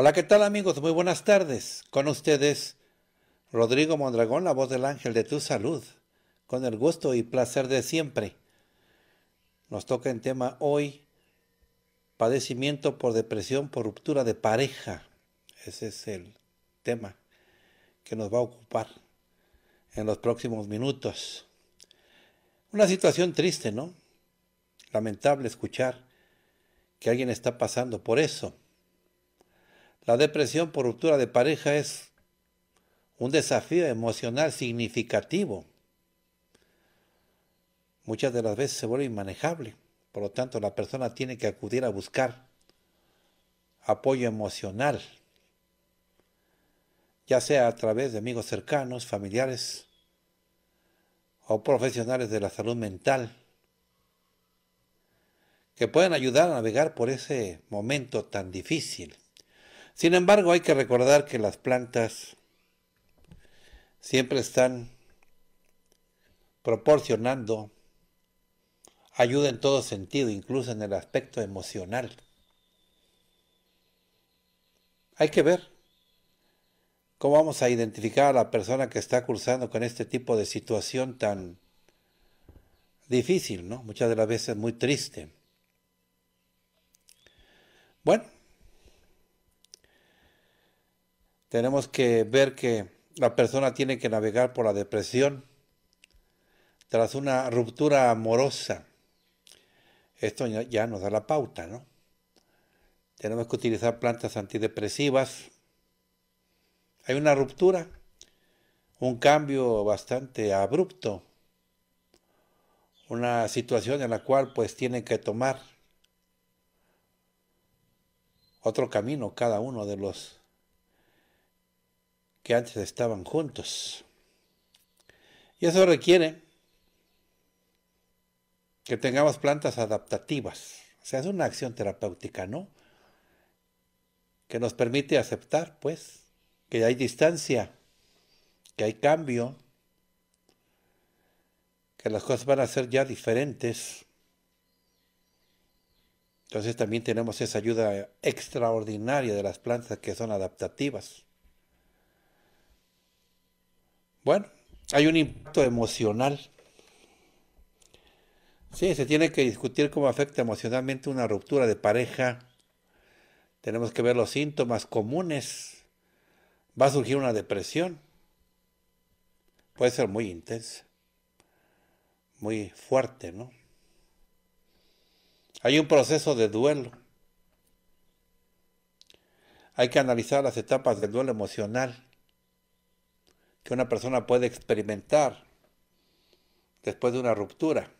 Hola, ¿qué tal amigos? Muy buenas tardes. Con ustedes, Rodrigo Mondragón, la voz del ángel de tu salud, con el gusto y placer de siempre. Nos toca en tema hoy padecimiento por depresión, por ruptura de pareja. Ese es el tema que nos va a ocupar en los próximos minutos. Una situación triste, ¿no? Lamentable escuchar que alguien está pasando por eso la depresión por ruptura de pareja es un desafío emocional significativo. Muchas de las veces se vuelve inmanejable. Por lo tanto, la persona tiene que acudir a buscar apoyo emocional, ya sea a través de amigos cercanos, familiares o profesionales de la salud mental, que puedan ayudar a navegar por ese momento tan difícil. Sin embargo, hay que recordar que las plantas siempre están proporcionando ayuda en todo sentido, incluso en el aspecto emocional. Hay que ver cómo vamos a identificar a la persona que está cursando con este tipo de situación tan difícil, ¿no? Muchas de las veces muy triste. Bueno, Tenemos que ver que la persona tiene que navegar por la depresión tras una ruptura amorosa. Esto ya nos da la pauta, ¿no? Tenemos que utilizar plantas antidepresivas. Hay una ruptura, un cambio bastante abrupto, una situación en la cual pues tienen que tomar otro camino cada uno de los que antes estaban juntos. Y eso requiere que tengamos plantas adaptativas. O sea, es una acción terapéutica, ¿no? Que nos permite aceptar, pues, que hay distancia, que hay cambio, que las cosas van a ser ya diferentes. Entonces también tenemos esa ayuda extraordinaria de las plantas que son adaptativas. Bueno, hay un impacto emocional. Sí, se tiene que discutir cómo afecta emocionalmente una ruptura de pareja. Tenemos que ver los síntomas comunes. Va a surgir una depresión. Puede ser muy intensa, muy fuerte, ¿no? Hay un proceso de duelo. Hay que analizar las etapas del duelo emocional que una persona puede experimentar después de una ruptura.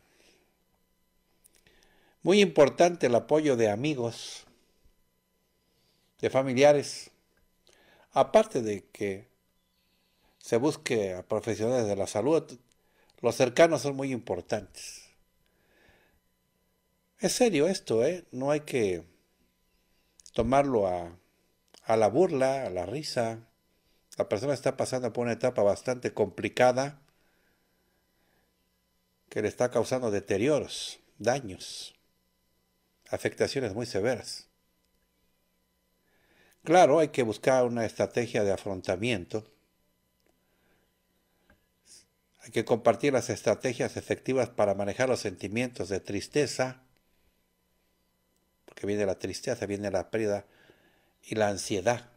Muy importante el apoyo de amigos, de familiares, aparte de que se busque a profesionales de la salud, los cercanos son muy importantes. Es serio esto, ¿eh? No hay que tomarlo a, a la burla, a la risa. La persona está pasando por una etapa bastante complicada que le está causando deterioros, daños, afectaciones muy severas. Claro, hay que buscar una estrategia de afrontamiento. Hay que compartir las estrategias efectivas para manejar los sentimientos de tristeza, porque viene la tristeza, viene la pérdida y la ansiedad.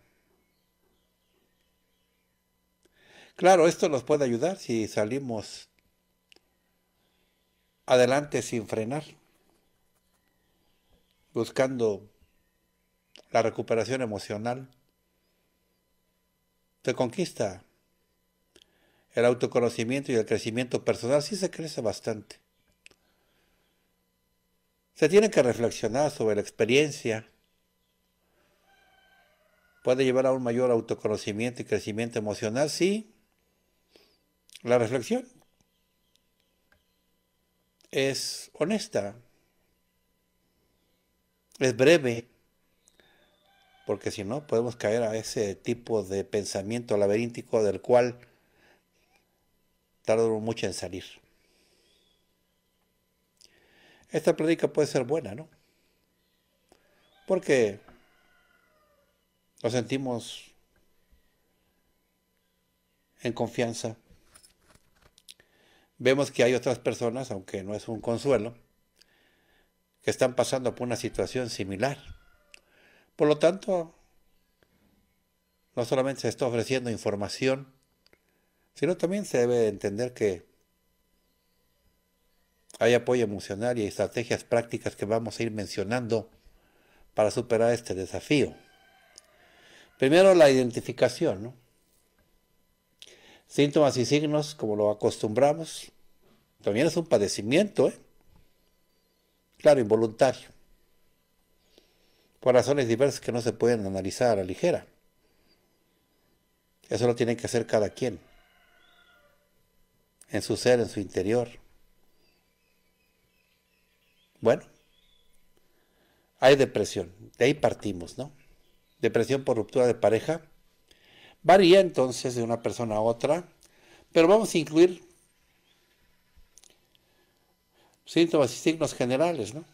Claro, esto nos puede ayudar si salimos adelante sin frenar, buscando la recuperación emocional. Te conquista el autoconocimiento y el crecimiento personal, sí se crece bastante. Se tiene que reflexionar sobre la experiencia. Puede llevar a un mayor autoconocimiento y crecimiento emocional, sí, la reflexión es honesta, es breve, porque si no podemos caer a ese tipo de pensamiento laberíntico del cual tardó mucho en salir. Esta plática puede ser buena, ¿no? Porque nos sentimos en confianza Vemos que hay otras personas, aunque no es un consuelo, que están pasando por una situación similar. Por lo tanto, no solamente se está ofreciendo información, sino también se debe entender que hay apoyo emocional y estrategias prácticas que vamos a ir mencionando para superar este desafío. Primero la identificación, ¿no? Síntomas y signos, como lo acostumbramos, también es un padecimiento, ¿eh? claro, involuntario, por razones diversas que no se pueden analizar a la ligera. Eso lo tiene que hacer cada quien, en su ser, en su interior. Bueno, hay depresión, de ahí partimos, ¿no? Depresión por ruptura de pareja Varía entonces de una persona a otra, pero vamos a incluir síntomas y signos generales, ¿no?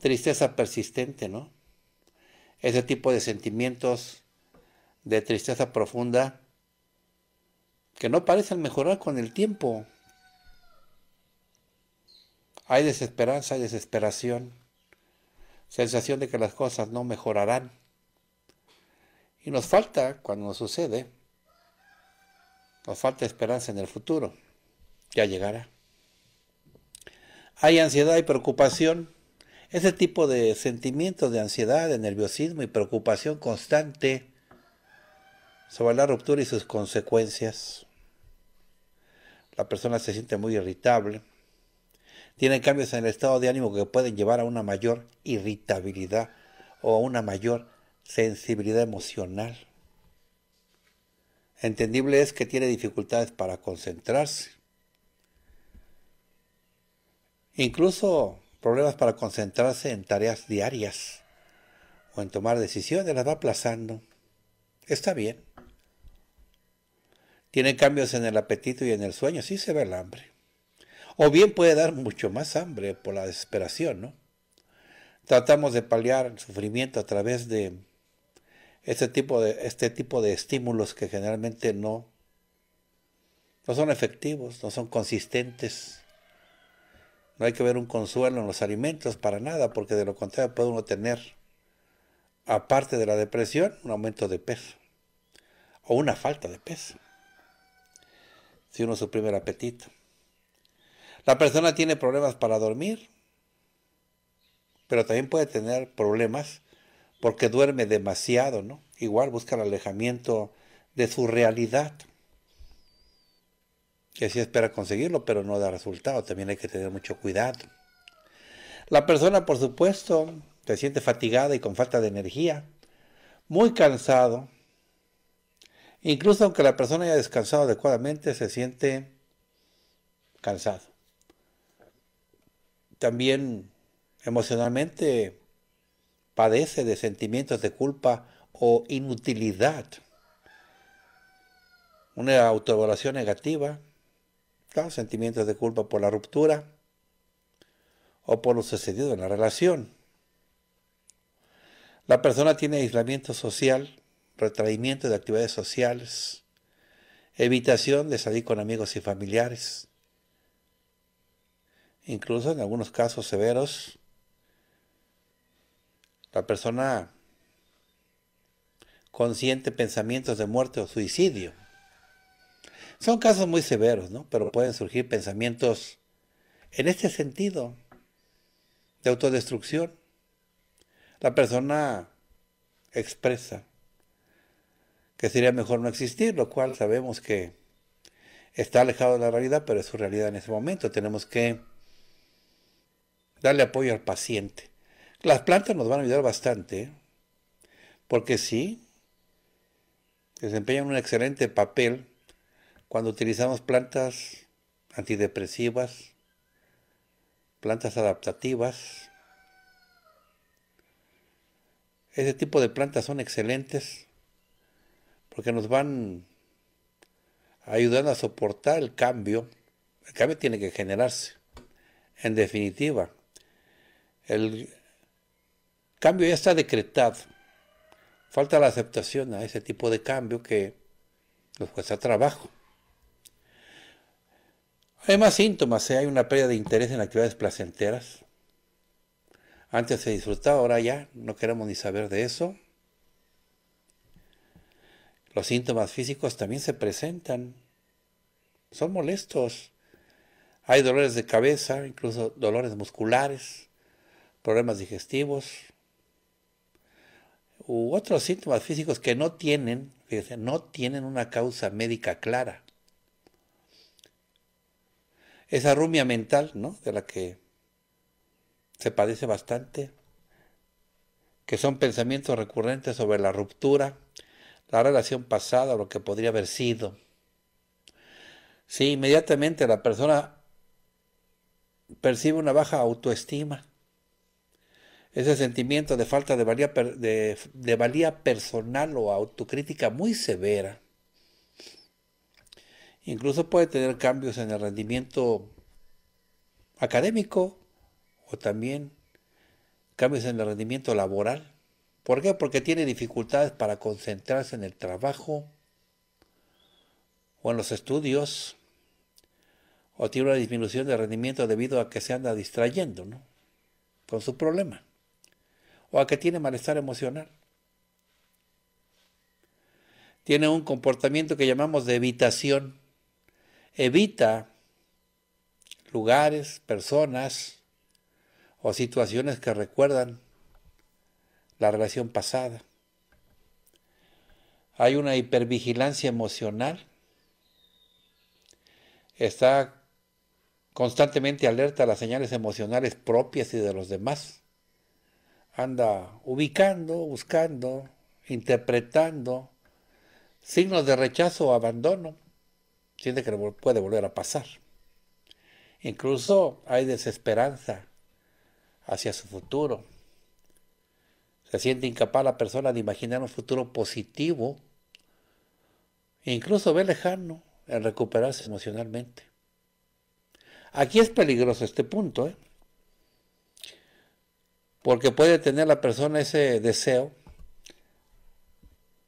Tristeza persistente, ¿no? Ese tipo de sentimientos de tristeza profunda que no parecen mejorar con el tiempo. Hay desesperanza, hay desesperación, sensación de que las cosas no mejorarán. Y nos falta, cuando nos sucede, nos falta esperanza en el futuro. Ya llegará. Hay ansiedad y preocupación. Ese tipo de sentimientos de ansiedad, de nerviosismo y preocupación constante sobre la ruptura y sus consecuencias. La persona se siente muy irritable. tiene cambios en el estado de ánimo que pueden llevar a una mayor irritabilidad o a una mayor sensibilidad emocional. Entendible es que tiene dificultades para concentrarse. Incluso problemas para concentrarse en tareas diarias o en tomar decisiones, las va aplazando. Está bien. Tiene cambios en el apetito y en el sueño, sí se ve el hambre. O bien puede dar mucho más hambre por la desesperación, ¿no? Tratamos de paliar el sufrimiento a través de este tipo de, este tipo de estímulos que generalmente no, no son efectivos, no son consistentes. No hay que ver un consuelo en los alimentos para nada, porque de lo contrario puede uno tener, aparte de la depresión, un aumento de peso o una falta de peso. Si uno suprime el apetito. La persona tiene problemas para dormir, pero también puede tener problemas porque duerme demasiado, ¿no? Igual busca el alejamiento de su realidad. Que sí espera conseguirlo, pero no da resultado. También hay que tener mucho cuidado. La persona, por supuesto, se siente fatigada y con falta de energía, muy cansado. Incluso aunque la persona haya descansado adecuadamente, se siente cansado. También emocionalmente padece de sentimientos de culpa o inutilidad. Una autoevaluación negativa, sentimientos de culpa por la ruptura o por lo sucedido en la relación. La persona tiene aislamiento social, retraimiento de actividades sociales, evitación de salir con amigos y familiares. Incluso en algunos casos severos, la persona consciente pensamientos de muerte o suicidio. Son casos muy severos, ¿no? Pero pueden surgir pensamientos en este sentido de autodestrucción. La persona expresa que sería mejor no existir, lo cual sabemos que está alejado de la realidad, pero es su realidad en ese momento. Tenemos que darle apoyo al paciente. Las plantas nos van a ayudar bastante, porque sí, desempeñan un excelente papel cuando utilizamos plantas antidepresivas, plantas adaptativas. Ese tipo de plantas son excelentes porque nos van ayudando a soportar el cambio. El cambio tiene que generarse. En definitiva, el, cambio ya está decretado. Falta la aceptación a ese tipo de cambio que nos cuesta trabajo. Hay más síntomas, ¿eh? hay una pérdida de interés en actividades placenteras. Antes se disfrutaba, ahora ya no queremos ni saber de eso. Los síntomas físicos también se presentan. Son molestos. Hay dolores de cabeza, incluso dolores musculares, problemas digestivos, u otros síntomas físicos que no tienen, fíjense, no tienen una causa médica clara. Esa rumia mental, ¿no? De la que se padece bastante, que son pensamientos recurrentes sobre la ruptura, la relación pasada, lo que podría haber sido. Si inmediatamente la persona percibe una baja autoestima, ese sentimiento de falta de valía, de, valía personal o autocrítica muy severa incluso puede tener cambios en el rendimiento académico o también cambios en el rendimiento laboral. ¿Por qué? Porque tiene dificultades para concentrarse en el trabajo o en los estudios o tiene una disminución de rendimiento debido a que se anda distrayendo con su problema o a que tiene malestar emocional. Tiene un comportamiento que llamamos de evitación. Evita lugares, personas o situaciones que recuerdan la relación pasada. Hay una hipervigilancia emocional. Está constantemente alerta a las señales emocionales propias y de los demás anda ubicando, buscando, interpretando signos de rechazo o abandono. Siente que puede volver a pasar. Incluso hay desesperanza hacia su futuro. Se siente incapaz la persona de imaginar un futuro positivo. Incluso ve lejano en recuperarse emocionalmente. Aquí es peligroso este punto, ¿eh? Porque puede tener la persona ese deseo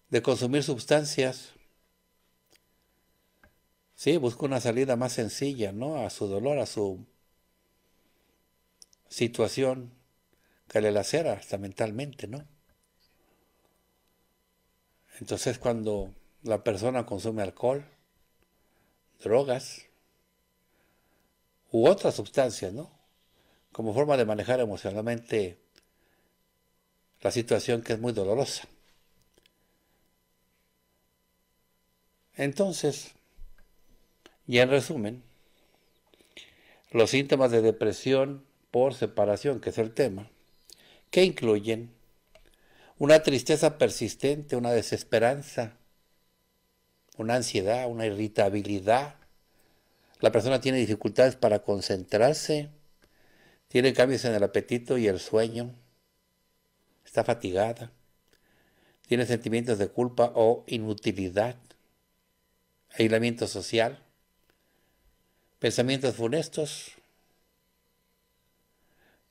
de consumir sustancias. Sí, busca una salida más sencilla, ¿no? A su dolor, a su situación que le lacera hasta mentalmente, ¿no? Entonces cuando la persona consume alcohol, drogas u otras sustancias, ¿no? Como forma de manejar emocionalmente la situación que es muy dolorosa. Entonces, y en resumen, los síntomas de depresión por separación, que es el tema, que incluyen una tristeza persistente, una desesperanza, una ansiedad, una irritabilidad. La persona tiene dificultades para concentrarse, tiene cambios en el apetito y el sueño, está fatigada, tiene sentimientos de culpa o inutilidad, aislamiento social, pensamientos funestos,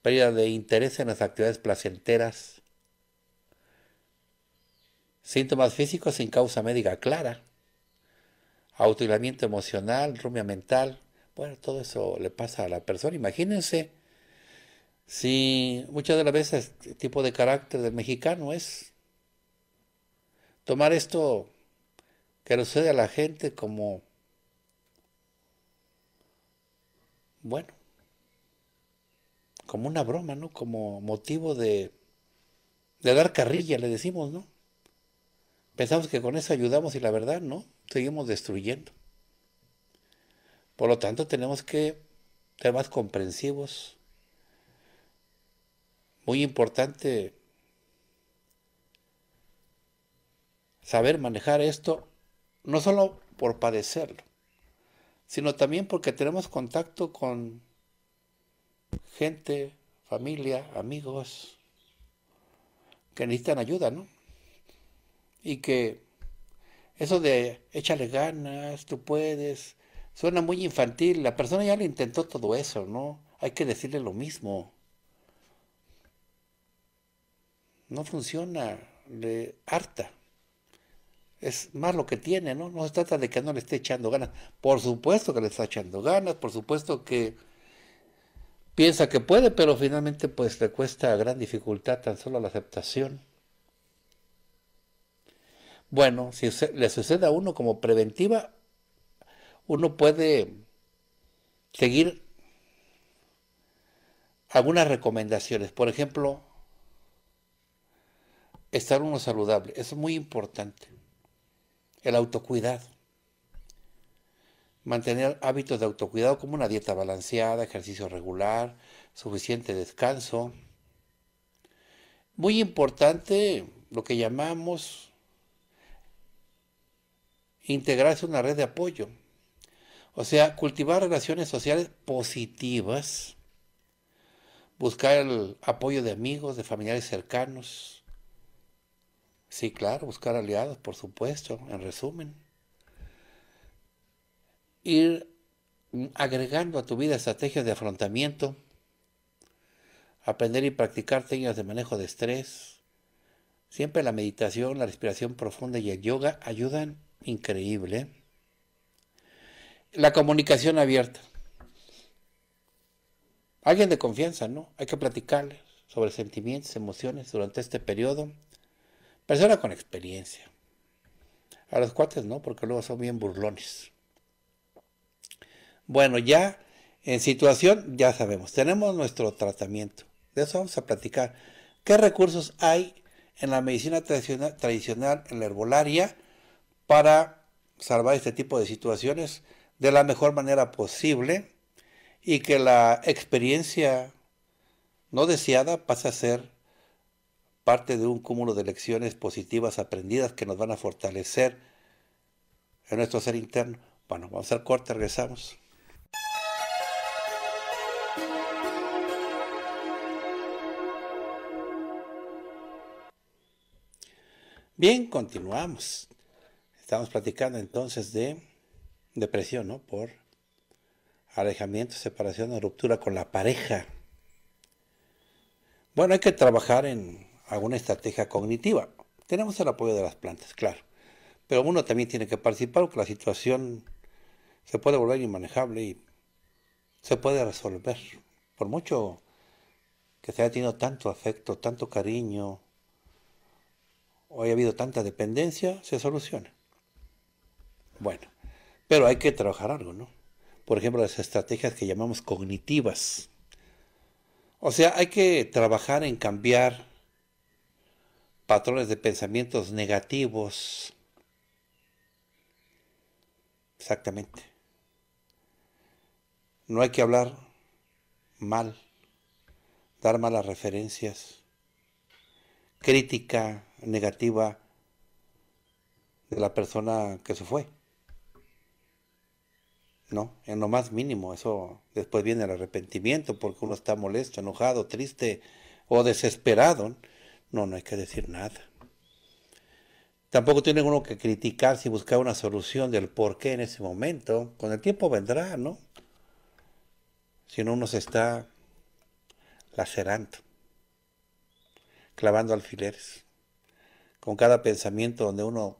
pérdida de interés en las actividades placenteras, síntomas físicos sin causa médica clara, aislamiento emocional, rumia mental, bueno, todo eso le pasa a la persona. Imagínense Sí, muchas de las veces el tipo de carácter del mexicano es tomar esto que le sucede a la gente como, bueno, como una broma, ¿no? Como motivo de, de dar carrilla, le decimos, ¿no? Pensamos que con eso ayudamos y la verdad, ¿no? Seguimos destruyendo. Por lo tanto, tenemos que ser más comprensivos muy importante saber manejar esto, no solo por padecerlo, sino también porque tenemos contacto con gente, familia, amigos que necesitan ayuda, ¿no? Y que eso de échale ganas, tú puedes, suena muy infantil, la persona ya le intentó todo eso, ¿no? Hay que decirle lo mismo. no funciona, le harta. Es más lo que tiene, ¿no? No se trata de que no le esté echando ganas. Por supuesto que le está echando ganas, por supuesto que piensa que puede, pero finalmente pues le cuesta gran dificultad tan solo la aceptación. Bueno, si le sucede a uno como preventiva, uno puede seguir algunas recomendaciones. Por ejemplo, estar uno saludable. Eso es muy importante. El autocuidado. Mantener hábitos de autocuidado como una dieta balanceada, ejercicio regular, suficiente descanso. Muy importante lo que llamamos integrarse a una red de apoyo. O sea, cultivar relaciones sociales positivas, buscar el apoyo de amigos, de familiares cercanos, Sí, claro, buscar aliados, por supuesto, en resumen. Ir agregando a tu vida estrategias de afrontamiento, aprender y practicar técnicas de manejo de estrés. Siempre la meditación, la respiración profunda y el yoga ayudan increíble. La comunicación abierta. Alguien de confianza, ¿no? Hay que platicarle sobre sentimientos, emociones durante este periodo Persona con experiencia. A los cuates no, porque luego son bien burlones. Bueno, ya en situación, ya sabemos, tenemos nuestro tratamiento. De eso vamos a platicar. ¿Qué recursos hay en la medicina tradicional, tradicional en la herbolaria, para salvar este tipo de situaciones de la mejor manera posible y que la experiencia no deseada pase a ser parte de un cúmulo de lecciones positivas aprendidas que nos van a fortalecer en nuestro ser interno. Bueno, vamos al corte, regresamos. Bien, continuamos. Estamos platicando entonces de depresión, ¿no? Por alejamiento, separación o ruptura con la pareja. Bueno, hay que trabajar en alguna estrategia cognitiva. Tenemos el apoyo de las plantas, claro, pero uno también tiene que participar porque la situación se puede volver inmanejable y se puede resolver. Por mucho que se haya tenido tanto afecto, tanto cariño, o haya habido tanta dependencia, se soluciona. Bueno, pero hay que trabajar algo, ¿no? Por ejemplo, las estrategias que llamamos cognitivas. O sea, hay que trabajar en cambiar patrones de pensamientos negativos. Exactamente. No hay que hablar mal, dar malas referencias, crítica negativa de la persona que se fue. No, en lo más mínimo, eso después viene el arrepentimiento porque uno está molesto, enojado, triste o desesperado. No, no hay que decir nada. Tampoco tiene uno que criticarse y buscar una solución del por qué en ese momento. Con el tiempo vendrá, ¿no? Si no, uno se está lacerando, clavando alfileres, con cada pensamiento donde uno,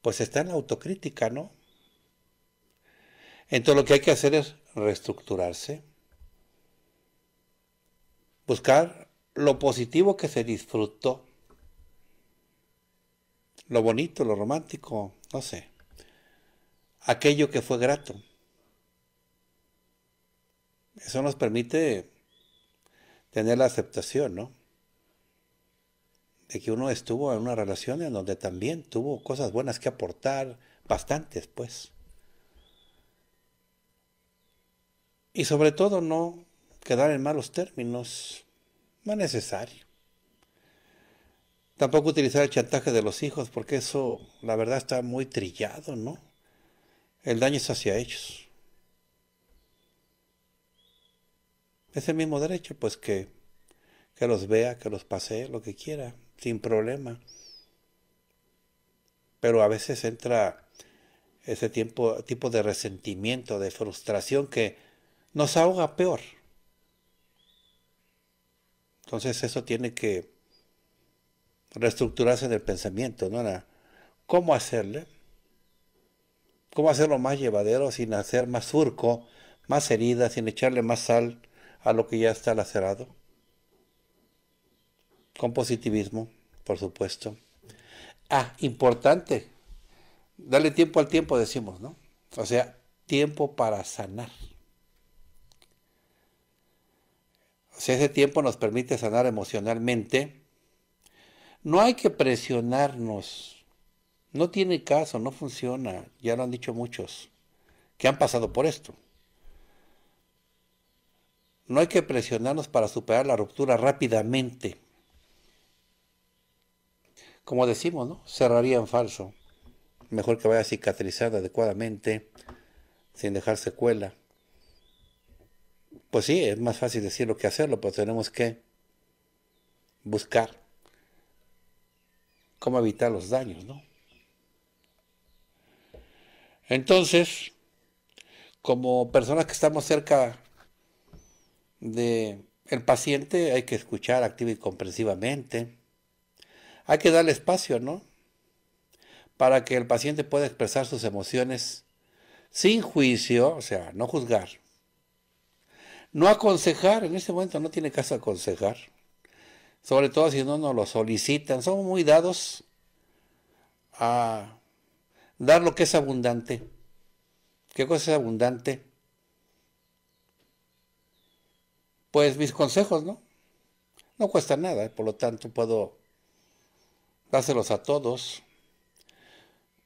pues está en la autocrítica, ¿no? Entonces lo que hay que hacer es reestructurarse, buscar lo positivo que se disfrutó, lo bonito, lo romántico, no sé, aquello que fue grato. Eso nos permite tener la aceptación, ¿no? De que uno estuvo en una relación en donde también tuvo cosas buenas que aportar, bastantes, pues. Y sobre todo no quedar en malos términos, no es necesario. Tampoco utilizar el chantaje de los hijos, porque eso, la verdad, está muy trillado, ¿no? El daño es hacia ellos. Es el mismo derecho, pues, que, que los vea, que los pasee, lo que quiera, sin problema. Pero a veces entra ese tipo de resentimiento, de frustración que nos ahoga peor. Entonces eso tiene que reestructurarse en el pensamiento, ¿no? ¿Cómo hacerle? ¿Cómo hacerlo más llevadero sin hacer más surco, más herida, sin echarle más sal a lo que ya está lacerado? Con positivismo, por supuesto. Ah, importante. Dale tiempo al tiempo, decimos, ¿no? O sea, tiempo para sanar. Si ese tiempo nos permite sanar emocionalmente, no hay que presionarnos. No tiene caso, no funciona. Ya lo han dicho muchos que han pasado por esto. No hay que presionarnos para superar la ruptura rápidamente. Como decimos, ¿no? Cerraría en falso. Mejor que vaya cicatrizada adecuadamente, sin dejar secuela. Pues sí, es más fácil decirlo que hacerlo, pero tenemos que buscar cómo evitar los daños, ¿no? Entonces, como personas que estamos cerca de el paciente, hay que escuchar activa y comprensivamente. Hay que darle espacio, ¿no? Para que el paciente pueda expresar sus emociones sin juicio, o sea, no juzgar no aconsejar, en este momento no tiene caso aconsejar, sobre todo si no nos lo solicitan. Somos muy dados a dar lo que es abundante. ¿Qué cosa es abundante? Pues mis consejos, ¿no? No cuesta nada, por lo tanto puedo dárselos a todos.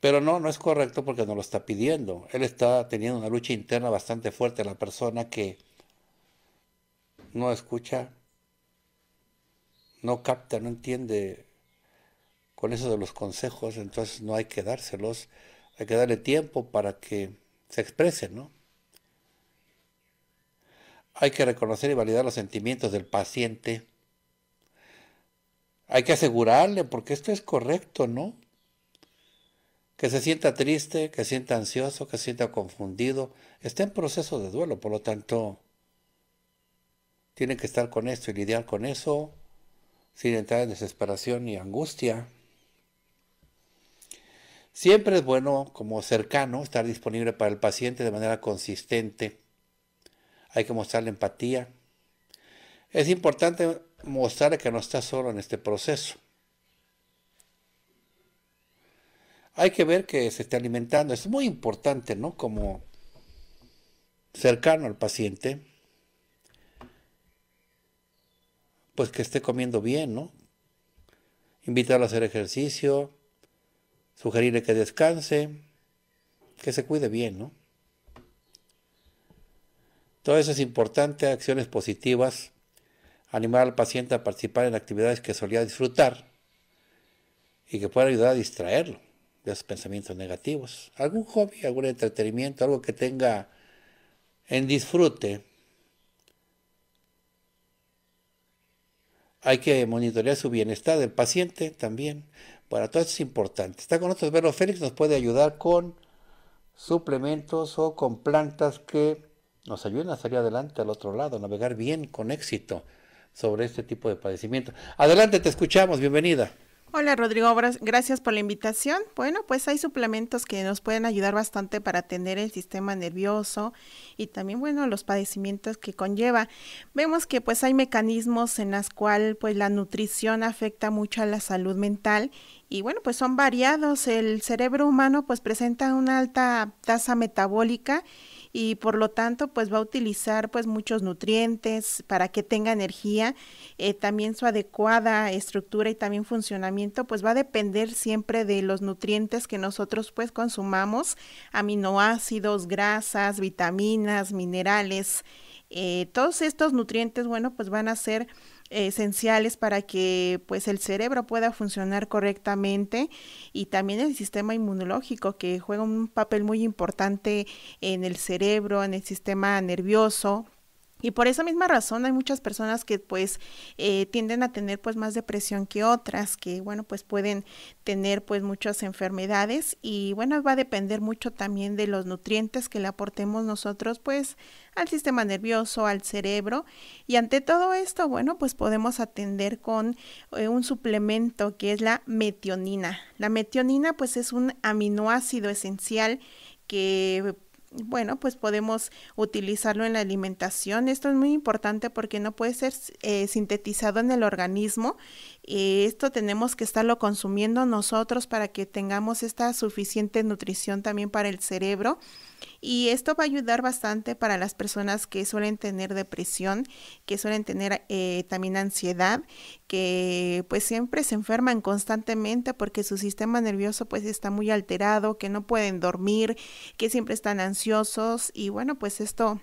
Pero no, no es correcto porque no lo está pidiendo. Él está teniendo una lucha interna bastante fuerte, la persona que no escucha, no capta, no entiende con eso de los consejos, entonces no hay que dárselos, hay que darle tiempo para que se exprese, ¿no? Hay que reconocer y validar los sentimientos del paciente. Hay que asegurarle, porque esto es correcto, ¿no? Que se sienta triste, que se sienta ansioso, que se sienta confundido. Está en proceso de duelo, por lo tanto, tienen que estar con esto y lidiar con eso sin entrar en desesperación y angustia. Siempre es bueno, como cercano, estar disponible para el paciente de manera consistente. Hay que mostrarle empatía. Es importante mostrarle que no está solo en este proceso. Hay que ver que se está alimentando. Es muy importante, ¿no? Como cercano al paciente pues que esté comiendo bien, ¿no? Invitarlo a hacer ejercicio, sugerirle que descanse, que se cuide bien, ¿no? Todo eso es importante, acciones positivas, animar al paciente a participar en actividades que solía disfrutar y que pueda ayudar a distraerlo de sus pensamientos negativos. Algún hobby, algún entretenimiento, algo que tenga en disfrute Hay que monitorear su bienestar del paciente también. Para todo esto es importante. Está con nosotros Vero Félix, nos puede ayudar con suplementos o con plantas que nos ayuden a salir adelante al otro lado, navegar bien con éxito sobre este tipo de padecimiento. Adelante, te escuchamos, bienvenida. Hola Rodrigo, gracias por la invitación. Bueno, pues hay suplementos que nos pueden ayudar bastante para atender el sistema nervioso y también, bueno, los padecimientos que conlleva. Vemos que pues hay mecanismos en las cuales pues la nutrición afecta mucho a la salud mental y bueno, pues son variados. El cerebro humano pues presenta una alta tasa metabólica y por lo tanto pues va a utilizar pues muchos nutrientes para que tenga energía, eh, también su adecuada estructura y también funcionamiento pues va a depender siempre de los nutrientes que nosotros pues consumamos, aminoácidos, grasas, vitaminas, minerales, eh, todos estos nutrientes bueno pues van a ser esenciales para que pues el cerebro pueda funcionar correctamente y también el sistema inmunológico que juega un papel muy importante en el cerebro, en el sistema nervioso, y por esa misma razón hay muchas personas que pues eh, tienden a tener pues más depresión que otras, que bueno pues pueden tener pues muchas enfermedades y bueno va a depender mucho también de los nutrientes que le aportemos nosotros pues al sistema nervioso, al cerebro y ante todo esto bueno pues podemos atender con eh, un suplemento que es la metionina. La metionina pues es un aminoácido esencial que bueno, pues podemos utilizarlo en la alimentación. Esto es muy importante porque no puede ser eh, sintetizado en el organismo. Eh, esto tenemos que estarlo consumiendo nosotros para que tengamos esta suficiente nutrición también para el cerebro. Y esto va a ayudar bastante para las personas que suelen tener depresión, que suelen tener eh, también ansiedad, que pues siempre se enferman constantemente porque su sistema nervioso pues está muy alterado, que no pueden dormir, que siempre están ansiosos y bueno pues esto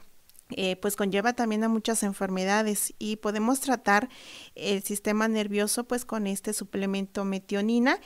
eh, pues conlleva también a muchas enfermedades y podemos tratar el sistema nervioso pues con este suplemento metionina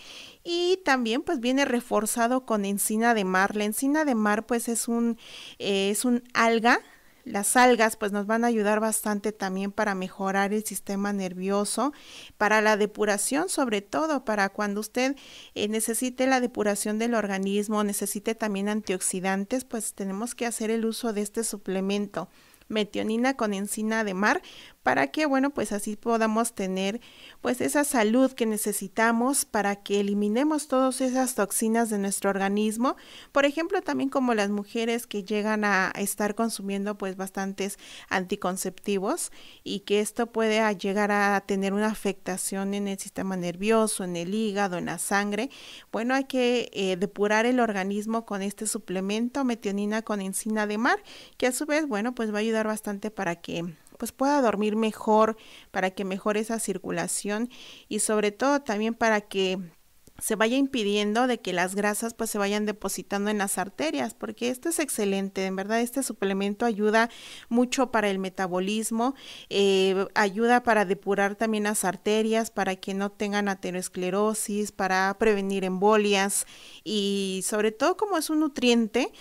y también pues viene reforzado con encina de mar. La encina de mar pues es un, eh, es un alga las algas pues nos van a ayudar bastante también para mejorar el sistema nervioso, para la depuración sobre todo, para cuando usted eh, necesite la depuración del organismo, necesite también antioxidantes, pues tenemos que hacer el uso de este suplemento metionina con encina de mar para que, bueno, pues así podamos tener pues esa salud que necesitamos para que eliminemos todas esas toxinas de nuestro organismo. Por ejemplo, también como las mujeres que llegan a estar consumiendo pues bastantes anticonceptivos y que esto puede llegar a tener una afectación en el sistema nervioso, en el hígado, en la sangre. Bueno, hay que eh, depurar el organismo con este suplemento metionina con encina de mar, que a su vez, bueno, pues va a ayudar bastante para que pues pueda dormir mejor, para que mejore esa circulación y sobre todo también para que se vaya impidiendo de que las grasas pues se vayan depositando en las arterias, porque esto es excelente, en verdad este suplemento ayuda mucho para el metabolismo, eh, ayuda para depurar también las arterias, para que no tengan aterosclerosis, para prevenir embolias y sobre todo como es un nutriente,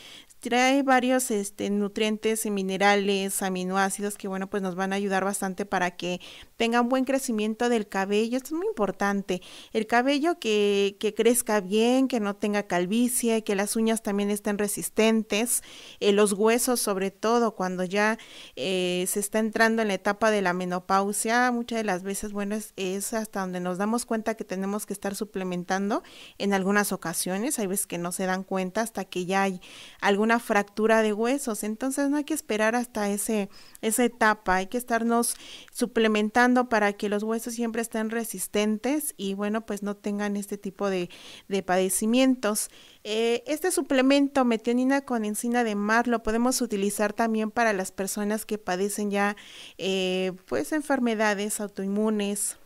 trae varios este, nutrientes y minerales, aminoácidos que bueno, pues nos van a ayudar bastante para que tenga un buen crecimiento del cabello. Esto es muy importante. El cabello que, crezca bien, que no tenga calvicie, que las uñas también estén resistentes, eh, los huesos sobre todo cuando ya eh, se está entrando en la etapa de la menopausia, muchas de las veces, bueno, es hasta donde nos damos cuenta que tenemos que estar suplementando en algunas ocasiones. Hay veces que no se dan cuenta hasta que ya hay alguna fractura de huesos. Entonces no hay que esperar hasta ese, esa etapa, hay que estarnos suplementando para que los huesos siempre estén resistentes y bueno, pues no tengan este tipo de, padecimientos. Eh, este suplemento metionina con encina de mar lo podemos utilizar también para las personas que padecen ya eh, pues enfermedades autoinmunes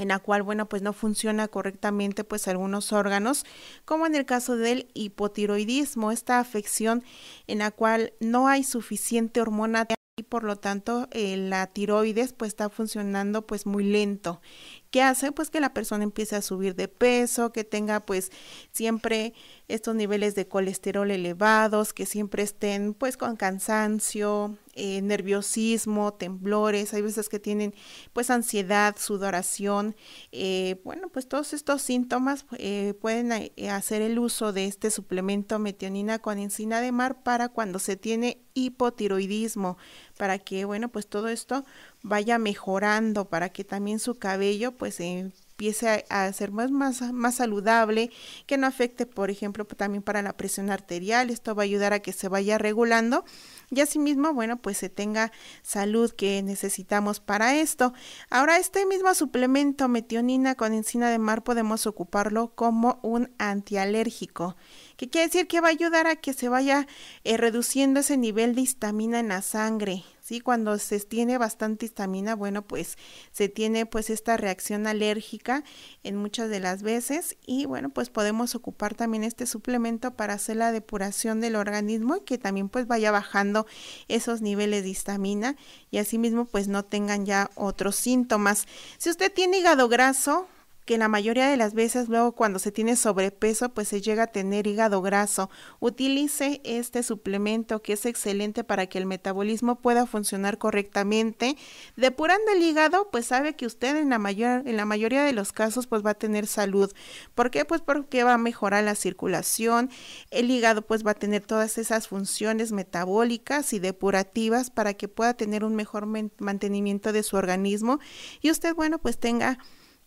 en la cual, bueno, pues no funciona correctamente pues algunos órganos, como en el caso del hipotiroidismo, esta afección en la cual no hay suficiente hormona y por lo tanto eh, la tiroides pues está funcionando pues muy lento ¿Qué hace pues que la persona empiece a subir de peso, que tenga pues siempre estos niveles de colesterol elevados, que siempre estén pues con cansancio, eh, nerviosismo, temblores, hay veces que tienen pues ansiedad, sudoración, eh, bueno pues todos estos síntomas eh, pueden eh, hacer el uso de este suplemento metionina con encina de mar para cuando se tiene hipotiroidismo, para que bueno pues todo esto vaya mejorando para que también su cabello pues empiece a, ser más, más, saludable, que no afecte por ejemplo también para la presión arterial, esto va a ayudar a que se vaya regulando y asimismo bueno pues se tenga salud que necesitamos para esto. Ahora este mismo suplemento metionina con encina de mar podemos ocuparlo como un antialérgico que quiere decir que va a ayudar a que se vaya eh, reduciendo ese nivel de histamina en la sangre. ¿sí? Cuando se tiene bastante histamina, bueno, pues se tiene pues esta reacción alérgica en muchas de las veces y bueno, pues podemos ocupar también este suplemento para hacer la depuración del organismo y que también pues vaya bajando esos niveles de histamina y asimismo pues no tengan ya otros síntomas. Si usted tiene hígado graso, que la mayoría de las veces luego cuando se tiene sobrepeso pues se llega a tener hígado graso. Utilice este suplemento que es excelente para que el metabolismo pueda funcionar correctamente. Depurando el hígado pues sabe que usted en la, mayor, en la mayoría de los casos pues va a tener salud. ¿Por qué? Pues porque va a mejorar la circulación, el hígado pues va a tener todas esas funciones metabólicas y depurativas para que pueda tener un mejor mantenimiento de su organismo y usted bueno pues tenga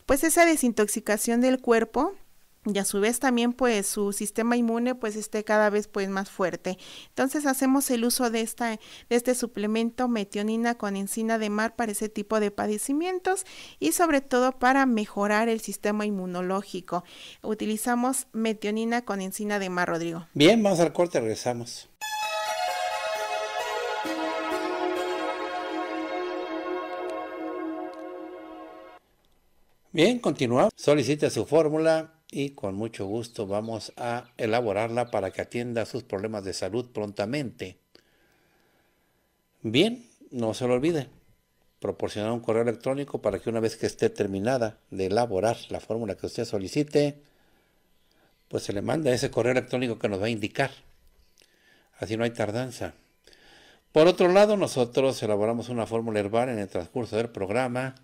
pues esa desintoxicación del cuerpo y a su vez también pues su sistema inmune pues esté cada vez pues más fuerte. Entonces hacemos el uso de, esta, de este suplemento metionina con encina de mar para ese tipo de padecimientos y sobre todo para mejorar el sistema inmunológico. Utilizamos metionina con encina de mar, Rodrigo. Bien, vamos al corte, regresamos. Bien, continuamos. Solicite su fórmula y con mucho gusto vamos a elaborarla para que atienda sus problemas de salud prontamente. Bien, no se lo olvide. Proporcionar un correo electrónico para que una vez que esté terminada de elaborar la fórmula que usted solicite, pues se le manda ese correo electrónico que nos va a indicar. Así no hay tardanza. Por otro lado, nosotros elaboramos una fórmula herbal en el transcurso del programa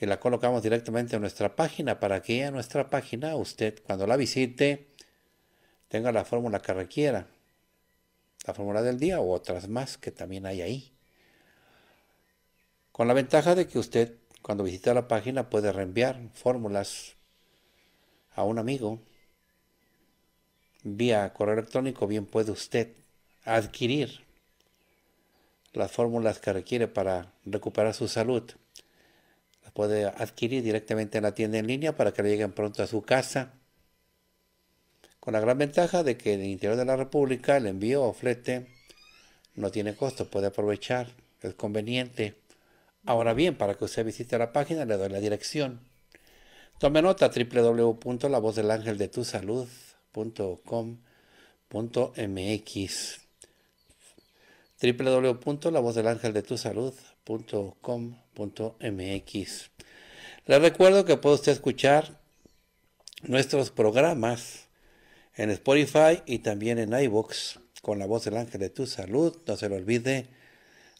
y la colocamos directamente en nuestra página para que en nuestra página usted cuando la visite tenga la fórmula que requiera, la fórmula del día u otras más que también hay ahí. Con la ventaja de que usted cuando visita la página puede reenviar fórmulas a un amigo vía correo electrónico, bien puede usted adquirir las fórmulas que requiere para recuperar su salud puede adquirir directamente en la tienda en línea para que le lleguen pronto a su casa. Con la gran ventaja de que en el interior de la República el envío o flete no tiene costo, puede aprovechar, es conveniente. Ahora bien, para que usted visite la página le doy la dirección. Tome nota www.lavozdelangeldetusalud.com.mx www.lavozdelangeldetusalud.com MX. Les recuerdo que puede usted escuchar nuestros programas en Spotify y también en iVoox con la voz del ángel de tu salud. No se lo olvide,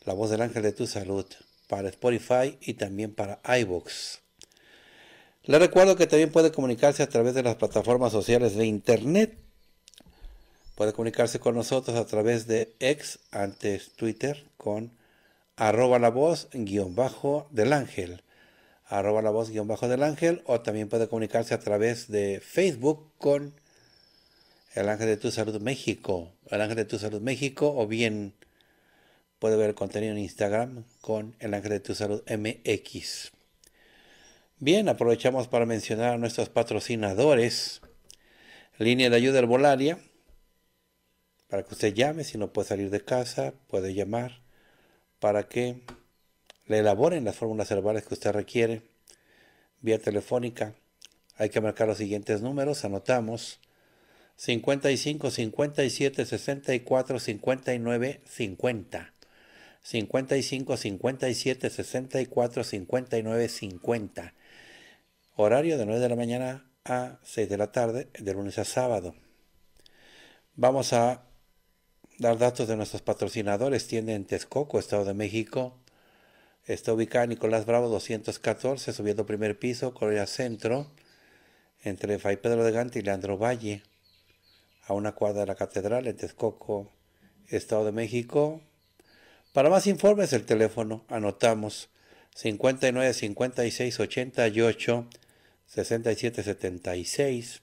la voz del ángel de tu salud para Spotify y también para iVoox. Le recuerdo que también puede comunicarse a través de las plataformas sociales de Internet. Puede comunicarse con nosotros a través de ex, antes Twitter, con arroba la voz guión bajo del ángel arroba la voz guión bajo del ángel o también puede comunicarse a través de Facebook con el ángel de tu salud México el ángel de tu salud México o bien puede ver el contenido en Instagram con el ángel de tu salud MX bien aprovechamos para mencionar a nuestros patrocinadores línea de ayuda herbolaria para que usted llame si no puede salir de casa puede llamar para que le elaboren las fórmulas herbales que usted requiere vía telefónica. Hay que marcar los siguientes números, anotamos 55 57 64 59 50. 55 57 64 59 50. Horario de 9 de la mañana a 6 de la tarde, de lunes a sábado. Vamos a dar datos de nuestros patrocinadores. tiene en Texcoco, Estado de México. Está ubicada en Nicolás Bravo 214, subiendo primer piso, Correa Centro, entre Fay Pedro de Gante y Leandro Valle, a una cuadra de la Catedral en Texcoco, Estado de México. Para más informes, el teléfono anotamos 59 56 88 67 76.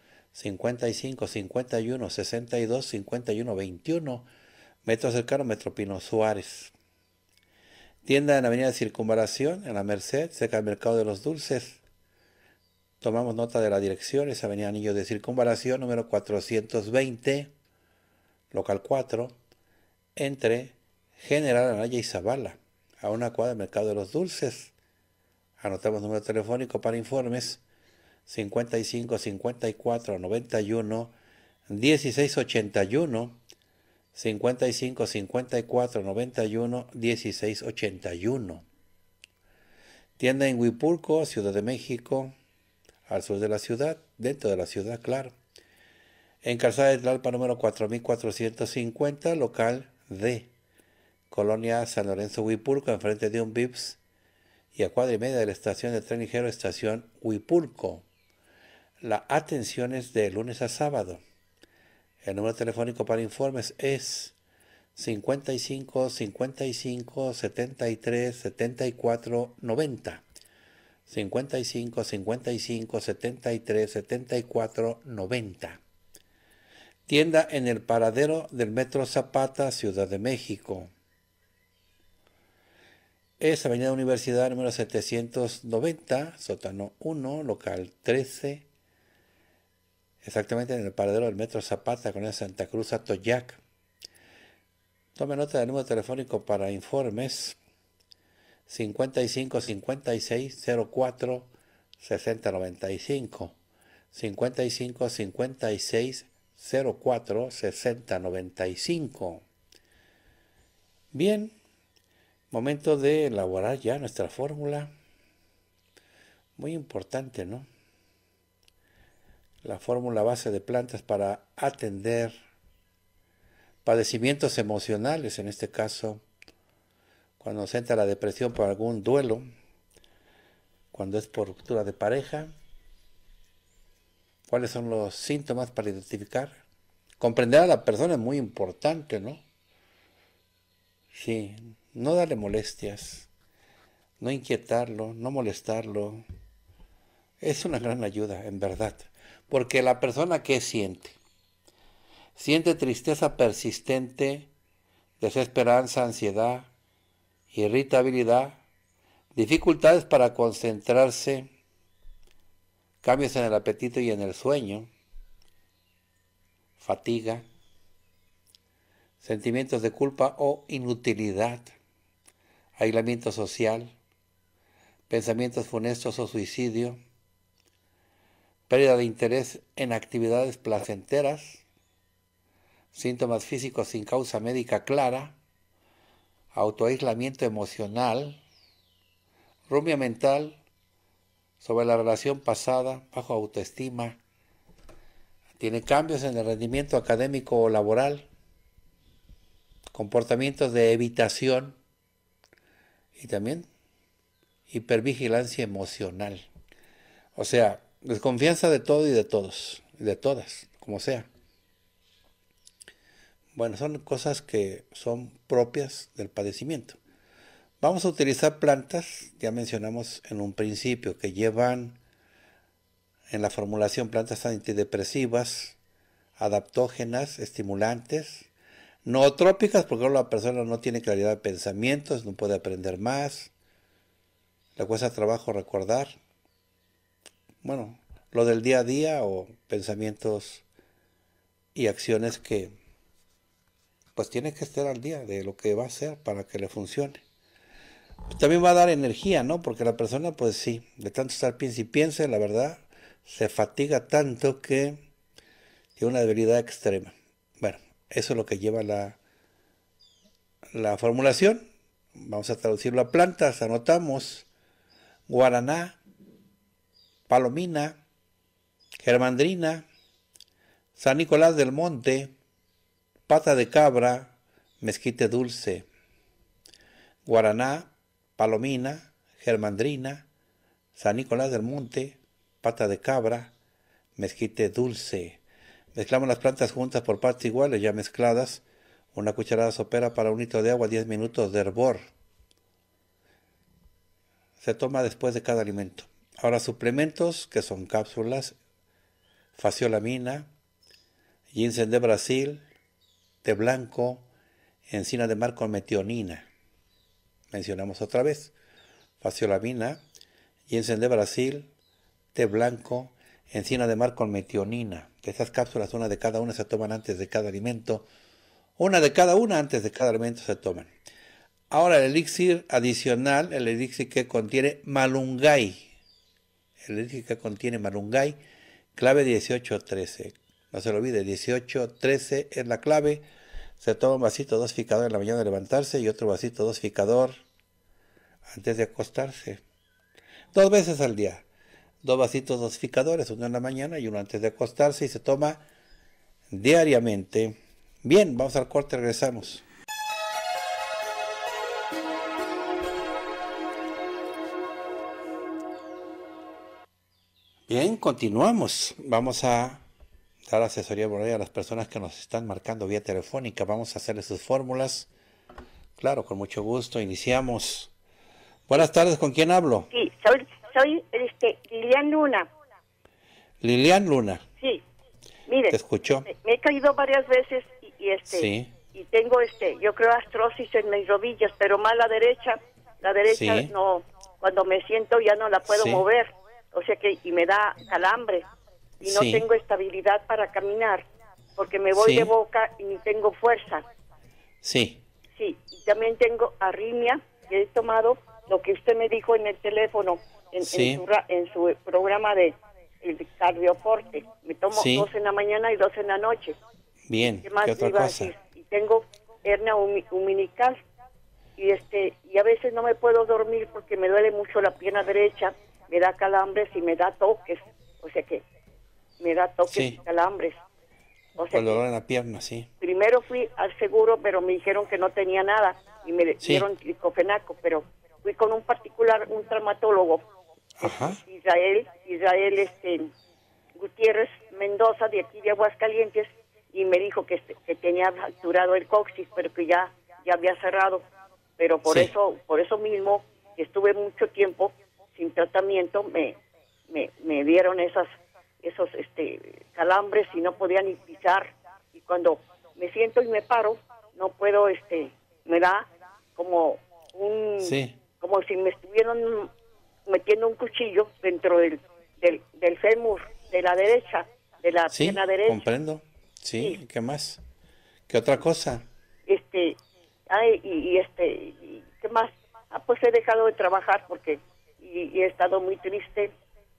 55, 51, 62, 51, 21, Metro Cercano, Metro Pino Suárez. Tienda en la Avenida Circunvalación, en la Merced, cerca del Mercado de los Dulces. Tomamos nota de la dirección, es Avenida Anillo de Circunvalación, número 420, local 4, entre General Anaya y Zabala, a una cuadra del Mercado de los Dulces. Anotamos número telefónico para informes 55 54 91 16 81 55 54 91 16 81 Tienda en Huipulco, Ciudad de México, al sur de la ciudad, dentro de la ciudad, claro. En Calzada de Tlalpa número 4450, local D, Colonia San Lorenzo Huipulco, enfrente de un bips y a cuadra y media de la estación de tren ligero, estación Huipulco. La atención es de lunes a sábado. El número telefónico para informes es 55 55 73 74 90. 55 55 73 74 90. Tienda en el paradero del Metro Zapata, Ciudad de México. Es Avenida Universidad número 790, sótano 1, local 13 exactamente en el paradero del Metro Zapata, con el Santa Cruz a Toyac. Tome nota del número telefónico para informes 55 56 04 60 95 55 56 04 60 95 Bien, momento de elaborar ya nuestra fórmula. Muy importante, ¿no? la fórmula base de plantas para atender padecimientos emocionales, en este caso, cuando se entra la depresión por algún duelo, cuando es por ruptura de pareja, cuáles son los síntomas para identificar. Comprender a la persona es muy importante, ¿no? Sí, no darle molestias, no inquietarlo, no molestarlo. Es una gran ayuda, en verdad. Porque la persona que siente, siente tristeza persistente, desesperanza, ansiedad, irritabilidad, dificultades para concentrarse, cambios en el apetito y en el sueño, fatiga, sentimientos de culpa o inutilidad, aislamiento social, pensamientos funestos o suicidio, pérdida de interés en actividades placenteras, síntomas físicos sin causa médica clara, autoaislamiento emocional, rumia mental sobre la relación pasada, bajo autoestima, tiene cambios en el rendimiento académico o laboral, comportamientos de evitación y también hipervigilancia emocional. O sea, Desconfianza de todo y de todos, y de todas, como sea. Bueno, son cosas que son propias del padecimiento. Vamos a utilizar plantas, ya mencionamos en un principio, que llevan en la formulación plantas antidepresivas, adaptógenas, estimulantes, nootrópicas, porque la persona no tiene claridad de pensamientos, no puede aprender más, le cuesta trabajo recordar, bueno, lo del día a día o pensamientos y acciones que pues tiene que estar al día de lo que va a hacer para que le funcione. También va a dar energía, ¿no? Porque la persona, pues sí, de tanto estar piensa y piense, la verdad, se fatiga tanto que tiene una debilidad extrema. Bueno, eso es lo que lleva la, la formulación. Vamos a traducirlo a plantas, anotamos. Guaraná, Palomina, Germandrina, San Nicolás del Monte, Pata de Cabra, Mezquite Dulce, Guaraná, Palomina, Germandrina, San Nicolás del Monte, Pata de Cabra, Mezquite Dulce. Mezclamos las plantas juntas por partes iguales, ya mezcladas. Una cucharada sopera para un litro de agua, 10 minutos de hervor. Se toma después de cada alimento. Ahora, suplementos que son cápsulas, faciolamina, ginseng de Brasil, té blanco, encina de mar con metionina. Mencionamos otra vez, faciolamina, ginseng de Brasil, té blanco, encina de mar con metionina. Estas cápsulas, una de cada una, se toman antes de cada alimento. Una de cada una antes de cada alimento se toman. Ahora el elixir adicional, el elixir que contiene malungay, el que contiene Marungay, clave 1813. No se lo olvide, 1813 es la clave. Se toma un vasito dosificador en la mañana de levantarse y otro vasito dosificador antes de acostarse. Dos veces al día. Dos vasitos dosificadores, uno en la mañana y uno antes de acostarse y se toma diariamente. Bien, vamos al corte, regresamos. Bien, continuamos. Vamos a dar asesoría por ahí a las personas que nos están marcando vía telefónica. Vamos a hacerles sus fórmulas. Claro, con mucho gusto. Iniciamos. Buenas tardes, ¿con quién hablo? Sí, soy, este, Lilian Luna. Lilian Luna. Sí. Mire, te escucho. Me, he caído varias veces y, este y tengo este, yo creo astrosis en mis rodillas, pero más la derecha, la derecha no, cuando me siento ya no la puedo mover o sea que y me da calambre y no tengo estabilidad para caminar porque me voy de boca y ni tengo fuerza. Sí. Sí, y también tengo arritmia, y he tomado lo que usted me dijo en el teléfono, en, en, su, programa de el cardioporte. Me tomo dos en la mañana y dos en la noche. Bien, ¿qué, más Y tengo hernia umbilical y este y a veces no me puedo dormir porque me duele mucho la pierna derecha me da calambres y me da toques, o sea que me da toques y calambres. O sea en la pierna, sí. Primero fui al seguro, pero me dijeron que no tenía nada y me dieron tricofenaco, pero fui con un particular, un traumatólogo, Israel, Israel este, Gutiérrez Mendoza, de aquí de Aguascalientes, y me dijo que, este, que tenía fracturado el coxis, pero que ya, ya había cerrado. Pero por eso, por eso mismo, estuve mucho tiempo sin tratamiento me, me, dieron esas esos este calambres y no podía ni pisar y cuando me siento y me paro no puedo este me da como un como si me estuvieran metiendo un cuchillo dentro del del, del fémur de la derecha de la pierna derecha comprendo sí, qué más qué otra cosa este ay y, este qué más ah, pues he dejado de trabajar porque y, he estado muy triste,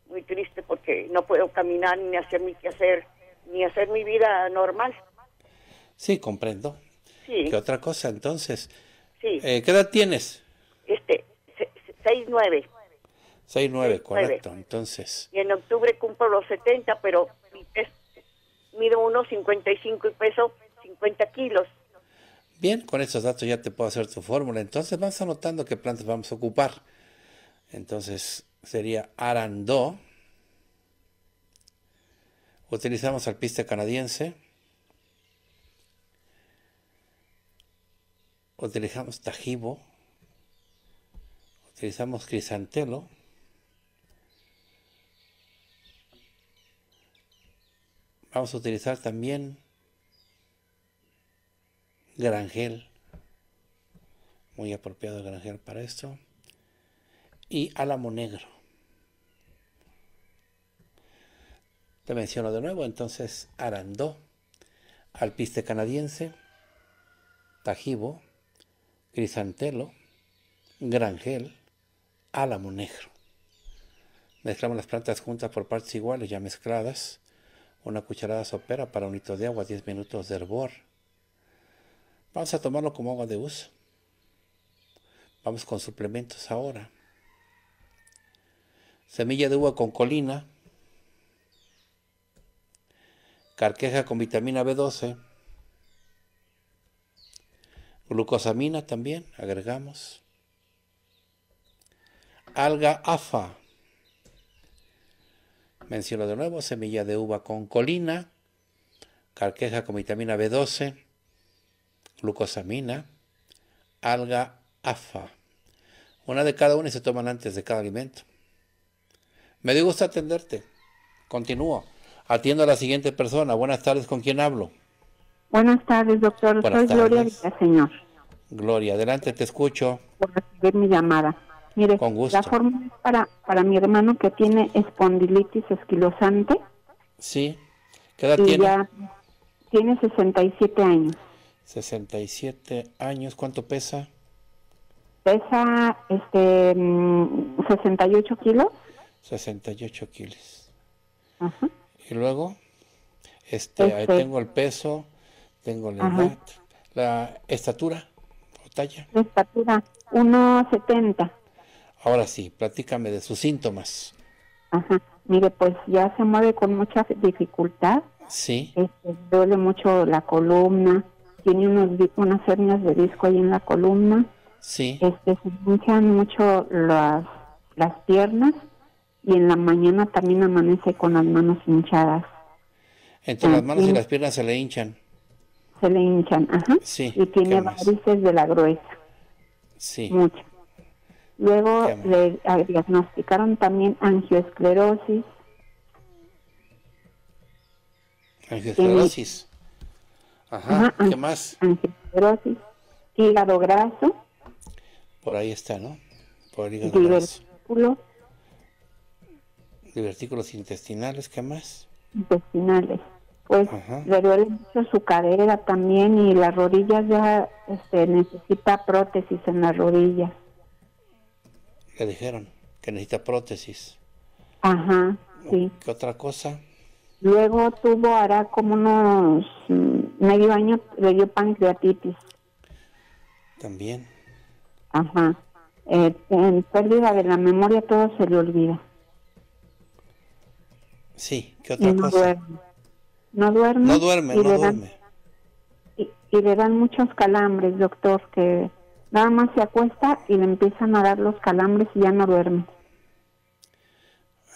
muy triste porque no puedo caminar ni hacer mi quehacer, ni hacer mi vida normal. Sí, comprendo. Sí. ¿Qué otra cosa entonces? Eh, ¿Qué edad tienes? Este, seis, nueve. Seis, nueve, correcto, entonces. Y en octubre cumplo los 70, pero mi mido unos 55 y peso 50 kilos. Bien, con esos datos ya te puedo hacer tu fórmula. Entonces vas anotando qué plantas vamos a ocupar. Entonces sería Arandó. Utilizamos alpiste canadiense. Utilizamos Tajibo. Utilizamos Crisantelo. Vamos a utilizar también Granjel. Muy apropiado el Granjel para esto y álamo negro. Te menciono de nuevo entonces Arandó, alpiste canadiense, Tajibo, crisantelo, granjel, álamo negro. Mezclamos las plantas juntas por partes iguales ya mezcladas. Una cucharada sopera para un litro de agua, 10 minutos de hervor. Vamos a tomarlo como agua de uso. Vamos con suplementos ahora semilla de uva con colina, carqueja con vitamina B12, glucosamina también, agregamos, alga afa, menciono de nuevo, semilla de uva con colina, carqueja con vitamina B12, glucosamina, alga afa. Una de cada una y se toman antes de cada alimento. Me dio gusto atenderte. Continúo. Atiendo a la siguiente persona. Buenas tardes, ¿con quién hablo? Buenas tardes, doctor. Soy Gloria Gloria, adelante, te escucho. Por recibir mi llamada. Mire, Con la forma para, para mi hermano que tiene espondilitis esquilosante. Sí. ¿Qué edad tiene? tiene 67 años. 67 años, ¿cuánto pesa? Pesa este 68 mm, kilos. 68 kilos. Ajá. Y luego, este, ahí este. tengo el peso, tengo la estatura o talla. estatura, 1,70. Ahora sí, platícame de sus síntomas. Ajá. Mire, pues ya se mueve con mucha dificultad. Sí. Este, duele mucho la columna, tiene unos, unas hernias de disco ahí en la columna. Sí. Este, se hinchan mucho las, las piernas y en la mañana también amanece con las manos hinchadas. Entre las manos y las piernas se le hinchan. Se le hinchan, ajá. Sí, y tiene varices de la gruesa. Sí. Mucho. Luego le diagnosticaron también angioesclerosis. Angioesclerosis. Ajá, ¿qué más? Angioesclerosis, hígado graso. Por ahí está, ¿no? Por hígado graso vertículos intestinales, ¿qué más? Intestinales. Pues le mucho su cadera también y las rodillas ya este, necesita prótesis en las rodillas. Le dijeron que necesita prótesis. Ajá, sí. ¿Qué otra cosa? Luego tuvo, hará como unos mm, medio año, le dio pancreatitis. También. Ajá. Eh, en pérdida de la memoria todo se le olvida. Sí, ¿qué otra no cosa? Duerme. No duerme. No duerme, y no le duerme. Dan, y, le dan muchos calambres, doctor, que nada más se acuesta y le empiezan a dar los calambres y ya no duerme.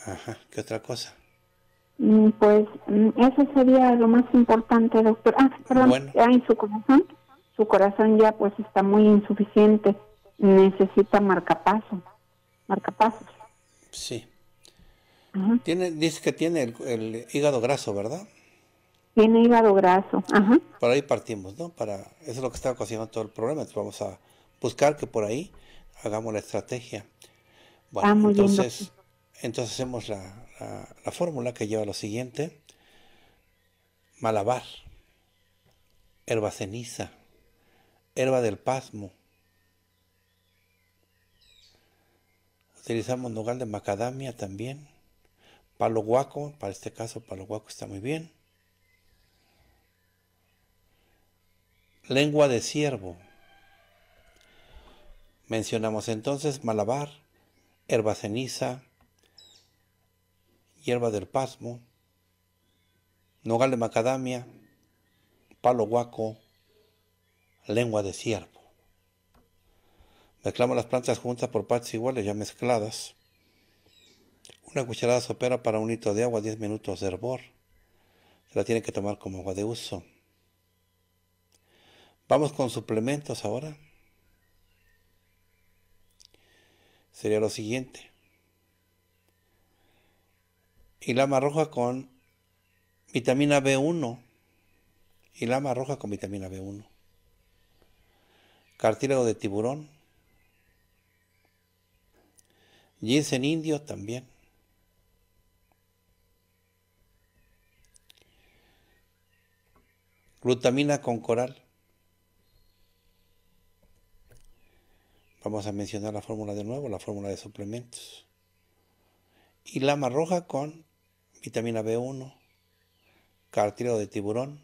Ajá, ¿qué otra cosa? Mm, pues mm, eso sería lo más importante, doctor. Ah, perdón, en su corazón, su corazón ya pues está muy insuficiente, necesita marcapaso, marcapasos. Sí tiene, dice que tiene el, hígado graso, ¿verdad? Tiene hígado graso, ajá. Por ahí partimos, ¿no? Para, eso es lo que está ocasionando todo el problema. Entonces vamos a buscar que por ahí hagamos la estrategia. Bueno, ah, entonces, entonces hacemos la, fórmula que lleva lo siguiente. Malabar, herba ceniza, herba del pasmo. Utilizamos nogal de macadamia también Palo guaco, para este caso palo guaco está muy bien. Lengua de ciervo. Mencionamos entonces malabar, herba ceniza, hierba del pasmo, nogal de macadamia, palo guaco, lengua de ciervo. Mezclamos las plantas juntas por partes iguales, ya mezcladas. Una cucharada sopera para un litro de agua, 10 minutos de hervor. Se la tiene que tomar como agua de uso. Vamos con suplementos ahora. Sería lo siguiente. Y lama roja con vitamina B1. Y lama roja con vitamina B1. Cartílago de tiburón. Ginseng indio también. glutamina con coral. Vamos a mencionar la fórmula de nuevo, la fórmula de suplementos. Y lama roja con vitamina B1, cartílago de tiburón,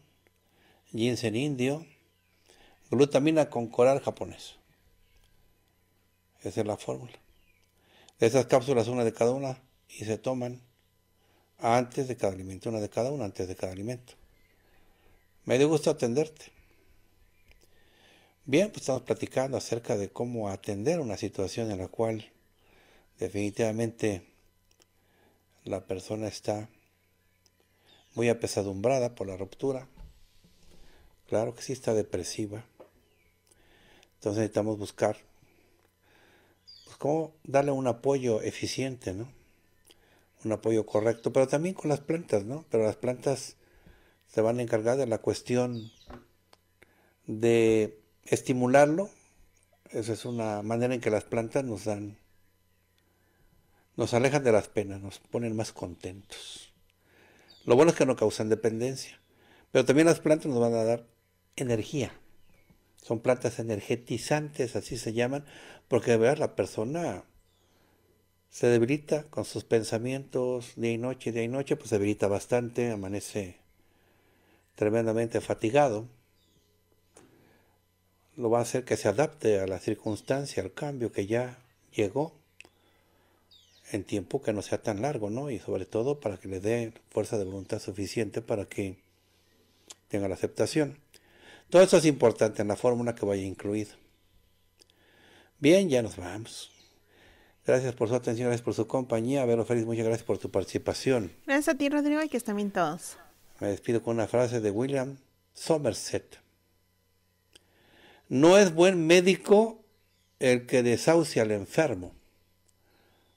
ginseng indio, glutamina con coral japonés. Esa es la fórmula. De esas cápsulas, una de cada una, y se toman antes de cada alimento, una de cada una antes de cada alimento. Me dio gusto atenderte. Bien, pues estamos platicando acerca de cómo atender una situación en la cual definitivamente la persona está muy apesadumbrada por la ruptura. Claro que sí está depresiva. Entonces necesitamos buscar pues, cómo darle un apoyo eficiente, ¿no? Un apoyo correcto, pero también con las plantas, ¿no? Pero las plantas se van a encargar de la cuestión de estimularlo. Esa es una manera en que las plantas nos dan, nos alejan de las penas, nos ponen más contentos. Lo bueno es que no causan dependencia, pero también las plantas nos van a dar energía. Son plantas energetizantes, así se llaman, porque de verdad la persona se debilita con sus pensamientos día y noche, día y noche, pues se debilita bastante, amanece tremendamente fatigado, lo va a hacer que se adapte a la circunstancia, al cambio que ya llegó en tiempo que no sea tan largo, ¿no? Y sobre todo para que le dé fuerza de voluntad suficiente para que tenga la aceptación. Todo eso es importante en la fórmula que vaya incluido. Bien, ya nos vamos. Gracias por su atención, gracias por su compañía. Vero Félix, muchas gracias por tu participación. Gracias a ti, Rodrigo, y que estén bien todos. Me despido con una frase de William Somerset. No es buen médico el que desahucia al enfermo.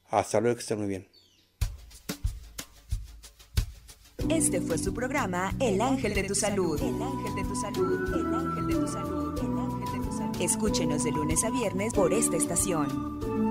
Hasta luego, que estén muy bien. Este fue su programa El Ángel de tu Salud. El Ángel de tu Salud. El Ángel de tu Salud. El Ángel de tu Salud. Escúchenos de lunes a viernes por esta estación.